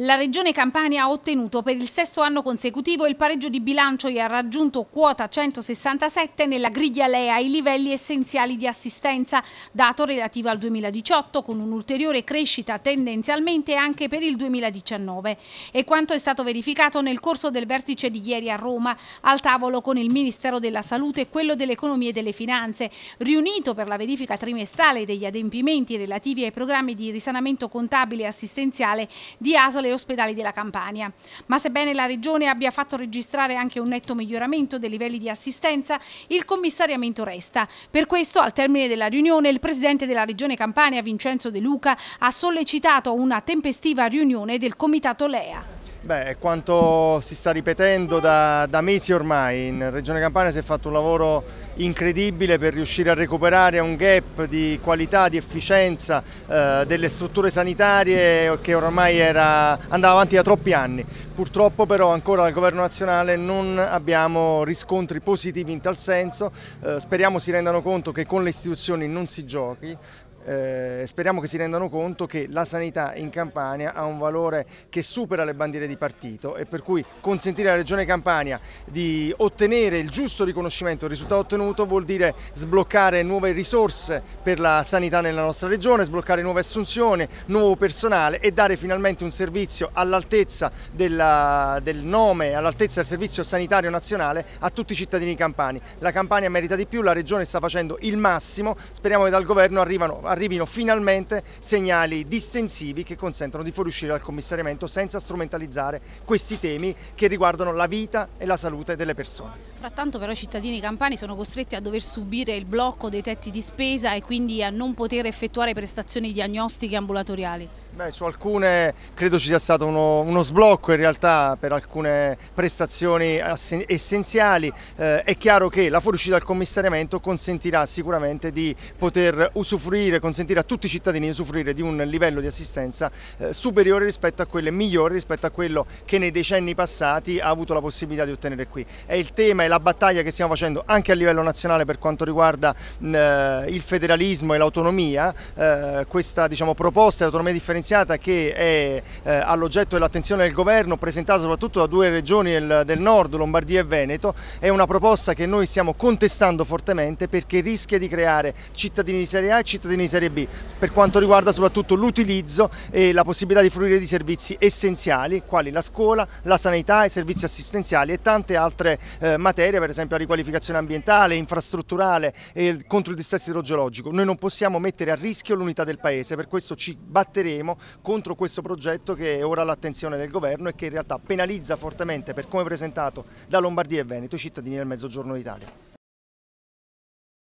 La Regione Campania ha ottenuto per il sesto anno consecutivo il pareggio di bilancio e ha raggiunto quota 167 nella griglia Lea i livelli essenziali di assistenza, dato relativo al 2018 con un'ulteriore crescita tendenzialmente anche per il 2019. E quanto è stato verificato nel corso del vertice di ieri a Roma, al tavolo con il Ministero della Salute e quello dell'Economia e delle Finanze, riunito per la verifica trimestrale degli adempimenti relativi ai programmi di risanamento contabile e assistenziale di ASOL e ospedali della Campania. Ma sebbene la Regione abbia fatto registrare anche un netto miglioramento dei livelli di assistenza, il commissariamento resta. Per questo, al termine della riunione, il Presidente della Regione Campania, Vincenzo De Luca, ha sollecitato una tempestiva riunione del Comitato Lea. Beh, è quanto si sta ripetendo da, da, mesi ormai, in Regione Campania si è fatto un lavoro incredibile per riuscire a recuperare un gap di qualità, di efficienza eh, delle strutture sanitarie che ormai era, andava avanti da troppi anni. Purtroppo però ancora dal Governo nazionale non abbiamo riscontri positivi in tal senso, eh, speriamo si rendano conto che con le istituzioni non si giochi, eh, speriamo che si rendano conto che la sanità in Campania ha un valore che supera le bandiere di partito e per cui consentire alla Regione Campania di ottenere il giusto riconoscimento del risultato ottenuto vuol dire sbloccare nuove risorse per la sanità nella nostra Regione, sbloccare nuove assunzioni, nuovo personale e dare finalmente un servizio all'altezza del nome, all'altezza del servizio sanitario nazionale a tutti i cittadini campani. La Campania merita di più, la Regione sta facendo il massimo, speriamo che dal Governo arrivano, arrivino finalmente segnali distensivi che consentano di fuoriuscire dal commissariamento senza strumentalizzare questi temi che riguardano la vita e la salute delle persone. Frattanto però i cittadini campani sono costretti a dover subire il blocco dei tetti di spesa e quindi a non poter effettuare prestazioni diagnostiche ambulatoriali. Beh, su alcune credo ci sia stato uno, uno, sblocco in realtà per alcune prestazioni essenziali. Eh, è chiaro che la fuoriuscita dal commissariamento consentirà sicuramente di poter usufruire consentire a tutti i cittadini di usufruire di un livello di assistenza eh, superiore rispetto a quello e migliore rispetto a quello che nei decenni passati ha avuto la possibilità di ottenere qui. È il tema e la battaglia che stiamo facendo anche a livello nazionale per quanto riguarda eh, il federalismo e l'autonomia, eh, questa diciamo, proposta di autonomia differenziata che è all'oggetto dell'attenzione del governo presentata soprattutto da due regioni del, del nord, Lombardia e Veneto, è una proposta che noi stiamo contestando fortemente perché rischia di creare cittadini di serie A e cittadini di serie B Serie B per quanto riguarda soprattutto l'utilizzo e la possibilità di fruire di servizi essenziali quali la scuola, la sanità, i servizi assistenziali e tante altre eh, materie per esempio la riqualificazione ambientale, infrastrutturale e contro il dissesto idrogeologico. Noi non possiamo mettere a rischio l'unità del Paese, per questo ci batteremo contro questo progetto che è ora all'attenzione del Governo e che in realtà penalizza fortemente per come presentato da Lombardia e Veneto i cittadini del Mezzogiorno d'Italia.